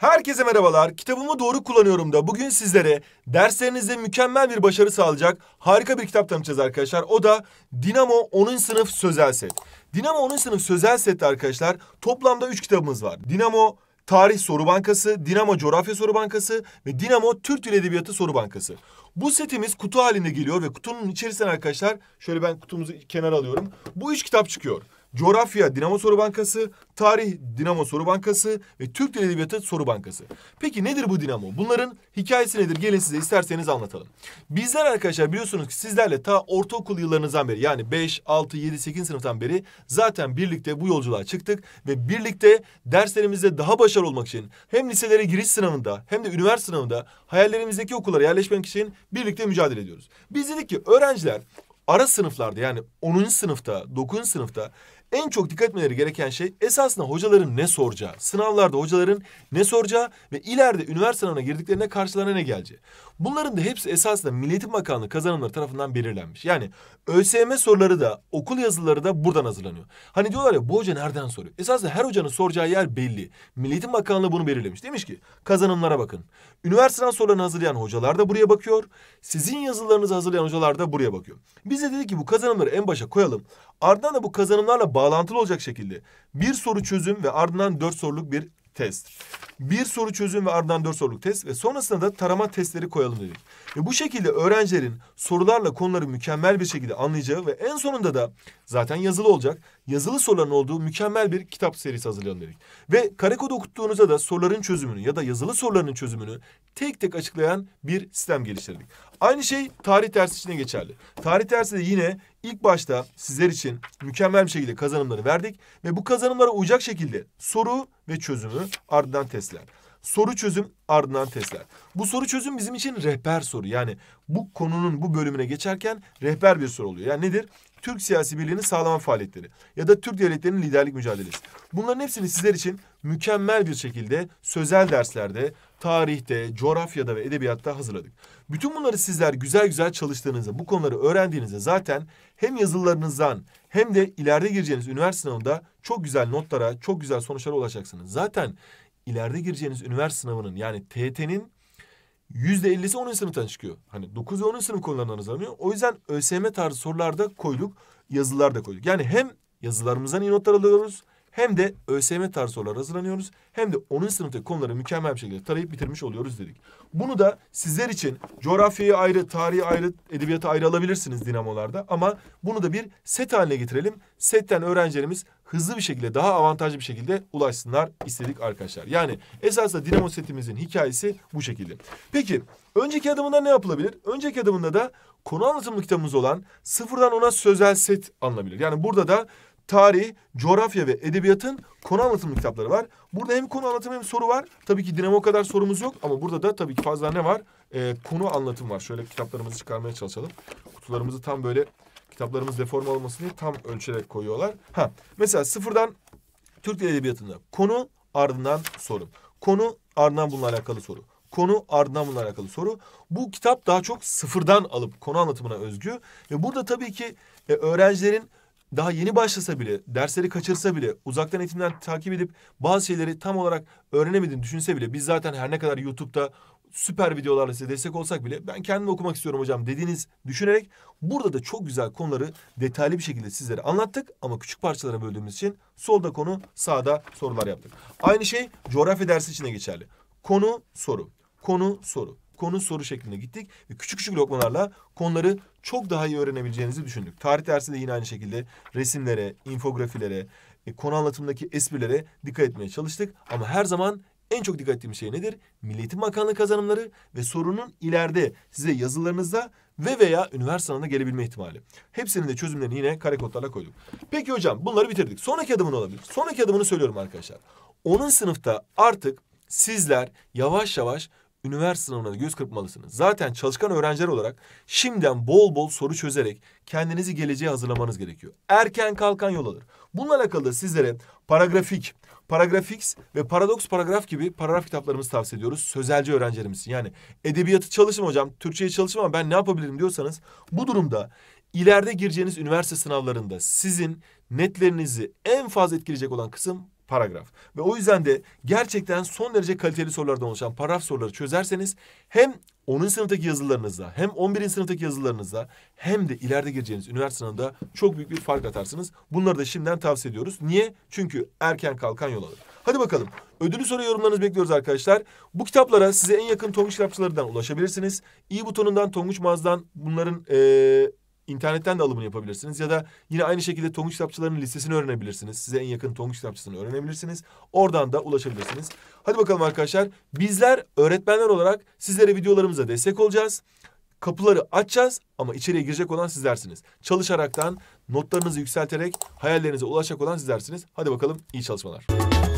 Herkese merhabalar. Kitabımı doğru kullanıyorum da bugün sizlere derslerinizde mükemmel bir başarı sağlayacak harika bir kitap tanıtacağız arkadaşlar. O da Dinamo 10. sınıf sözel set. Dinamo 10. sınıf sözel sette arkadaşlar toplamda 3 kitabımız var. Dinamo Tarih Soru Bankası, Dinamo Coğrafya Soru Bankası ve Dinamo Türk Dil Edebiyatı Soru Bankası. Bu setimiz kutu halinde geliyor ve kutunun içerisinden arkadaşlar şöyle ben kutumuzu kenara alıyorum. Bu üç kitap çıkıyor. Coğrafya Dinamo Soru Bankası, Tarih Dinamo Soru Bankası ve Türk Dil Edebiyatı Soru Bankası. Peki nedir bu Dinamo? Bunların hikayesi nedir? Gelin size isterseniz anlatalım. Bizler arkadaşlar biliyorsunuz ki sizlerle ta ortaokul yıllarınızdan beri yani 5, 6, 7, 8 sınıftan beri zaten birlikte bu yolculuğa çıktık ve birlikte derslerimizde daha başarılı olmak için hem liselere giriş sınavında hem de üniversite sınavında hayallerimizdeki okullara yerleşmek için birlikte mücadele ediyoruz. Biz dedik ki öğrenciler ara sınıflarda yani 10. sınıfta, 9. sınıfta en çok dikkat etmeleri gereken şey esasında hocaların ne soracağı, sınavlarda hocaların ne soracağı ve ileride üniversite sınavına girdiklerinde karşılarına ne geleceği. Bunların da hepsi esasında milletim Eğitim Bakanlığı kazanımları tarafından belirlenmiş. Yani ÖSYM soruları da, okul yazıları da buradan hazırlanıyor. Hani diyorlar ya bu hoca nereden soruyor? Esasında her hocanın soracağı yer belli. Milletim Eğitim Bakanlığı bunu belirlemiş. Demiş ki kazanımlara bakın. Üniversiteden sorularını hazırlayan hocalar da buraya bakıyor. Sizin yazılarınızı hazırlayan hocalar da buraya bakıyor. Biz de dedik ki bu kazanımları en başa koyalım. Ardından da bu kazanımlarla bağlantılı olacak şekilde bir soru çözüm ve ardından dört soruluk bir test. Bir soru çözüm ve ardından dört soruluk test ve sonrasında da tarama testleri koyalım dedik. Ve bu şekilde öğrencilerin sorularla konuları mükemmel bir şekilde anlayacağı ve en sonunda da zaten yazılı olacak. Yazılı soruların olduğu mükemmel bir kitap serisi hazırlayalım dedik. Ve karekoda okuttuğunuzda da soruların çözümünü ya da yazılı soruların çözümünü tek tek açıklayan bir sistem geliştirdik. Aynı şey tarih dersi için de geçerli. Tarih dersi de yine İlk başta sizler için mükemmel bir şekilde kazanımları verdik ve bu kazanımlara uyacak şekilde soru ve çözümü ardından testler. Soru çözüm ardından testler. Bu soru çözüm bizim için rehber soru. Yani bu konunun bu bölümüne geçerken rehber bir soru oluyor. Yani nedir? Türk siyasi birliğini sağlama faaliyetleri ya da Türk devletlerinin liderlik mücadelesi. Bunların hepsini sizler için mükemmel bir şekilde sözel derslerde, tarihte, coğrafyada ve edebiyatta hazırladık. Bütün bunları sizler güzel güzel çalıştığınızda, bu konuları öğrendiğinizde zaten hem yazılarınızdan hem de ileride gireceğiniz üniversite sınavında çok güzel notlara, çok güzel sonuçlara ulaşacaksınız. Zaten ileride gireceğiniz üniversite sınavının yani TET'nin yüzde %50'si onun sınıftan çıkıyor. Hani 9 ve 10. sınıf konularından hazırlanıyor. O yüzden ÖSYM tarzı sorularda koyduk, yazılar da koyduk. Yani hem yazılarımızdan iyi notlar alıyoruz hem de ÖSYM tarzı olarak hazırlanıyoruz. Hem de 10. sınıftaki konuları mükemmel bir şekilde tarayıp bitirmiş oluyoruz dedik. Bunu da sizler için coğrafyayı ayrı, tarihi ayrı, edebiyatı ayrı alabilirsiniz dinamolarda. Ama bunu da bir set haline getirelim. Setten öğrencilerimiz hızlı bir şekilde daha avantajlı bir şekilde ulaşsınlar istedik arkadaşlar. Yani esasında dinamo setimizin hikayesi bu şekilde. Peki önceki adımında ne yapılabilir? Önceki adımında da konu anlatımlı kitabımız olan sıfırdan ona sözel set alınabilir. Yani burada da tarih, coğrafya ve edebiyatın konu anlatımlı kitapları var. Burada hem konu anlatım hem soru var. Tabii ki dinamo kadar sorumuz yok ama burada da tabii ki fazla ne var? Ee, konu anlatım var. Şöyle kitaplarımızı çıkarmaya çalışalım. Kutularımızı tam böyle kitaplarımız deform olmasın diye tam ölçerek koyuyorlar. Ha mesela sıfırdan Türk Dil Edebiyatı'nda konu ardından soru. Konu ardından bununla alakalı soru. Konu ardından bununla alakalı soru. Bu kitap daha çok sıfırdan alıp konu anlatımına özgü. Ve burada tabii ki e, öğrencilerin daha yeni başlasa bile, dersleri kaçırsa bile, uzaktan eğitimden takip edip bazı şeyleri tam olarak öğrenemediğini düşünse bile biz zaten her ne kadar YouTube'da süper videolarla size destek olsak bile ben kendim okumak istiyorum hocam dediğiniz düşünerek burada da çok güzel konuları detaylı bir şekilde sizlere anlattık ama küçük parçalara böldüğümüz için solda konu sağda sorular yaptık. Aynı şey coğrafya dersi için de geçerli. Konu soru. Konu soru konu soru şeklinde gittik. Ve küçük küçük lokmalarla konuları çok daha iyi öğrenebileceğinizi düşündük. Tarih dersi de yine aynı şekilde resimlere, infografilere, e, konu anlatımındaki esprilere dikkat etmeye çalıştık. Ama her zaman en çok dikkat ettiğim şey nedir? Milli Eğitim Bakanlığı kazanımları ve sorunun ileride size yazılarınızda ve veya üniversite sınavına gelebilme ihtimali. Hepsinin de çözümlerini yine kare kodlarla koyduk. Peki hocam bunları bitirdik. Sonraki adımın olabilir. Sonraki adımını söylüyorum arkadaşlar. Onun sınıfta artık sizler yavaş yavaş üniversite sınavına göz kırpmalısınız. Zaten çalışkan öğrenciler olarak şimdiden bol bol soru çözerek kendinizi geleceğe hazırlamanız gerekiyor. Erken kalkan yol alır. Bununla alakalı da sizlere paragrafik, paragrafiks ve paradoks paragraf gibi paragraf kitaplarımızı tavsiye ediyoruz. Sözelci öğrencilerimiz Yani edebiyatı çalışım hocam, Türkçeyi çalışım ama ben ne yapabilirim diyorsanız bu durumda ileride gireceğiniz üniversite sınavlarında sizin netlerinizi en fazla etkileyecek olan kısım paragraf. Ve o yüzden de gerçekten son derece kaliteli sorulardan oluşan paragraf soruları çözerseniz hem 10. sınıftaki yazılarınızda hem 11. sınıftaki yazılarınızda hem de ileride gireceğiniz üniversite sınavında çok büyük bir fark atarsınız. Bunları da şimdiden tavsiye ediyoruz. Niye? Çünkü erken kalkan yol alır. Hadi bakalım. Ödülü soru yorumlarınızı bekliyoruz arkadaşlar. Bu kitaplara size en yakın Tonguç kitapçılarından ulaşabilirsiniz. İyi butonundan, Tonguç Mağaz'dan bunların ee, internetten de alımını yapabilirsiniz. Ya da yine aynı şekilde tonguç kitapçılarının listesini öğrenebilirsiniz. Size en yakın tonguç kitapçısını öğrenebilirsiniz. Oradan da ulaşabilirsiniz. Hadi bakalım arkadaşlar. Bizler öğretmenler olarak sizlere videolarımıza destek olacağız. Kapıları açacağız ama içeriye girecek olan sizlersiniz. Çalışaraktan, notlarınızı yükselterek hayallerinize ulaşacak olan sizlersiniz. Hadi bakalım iyi çalışmalar.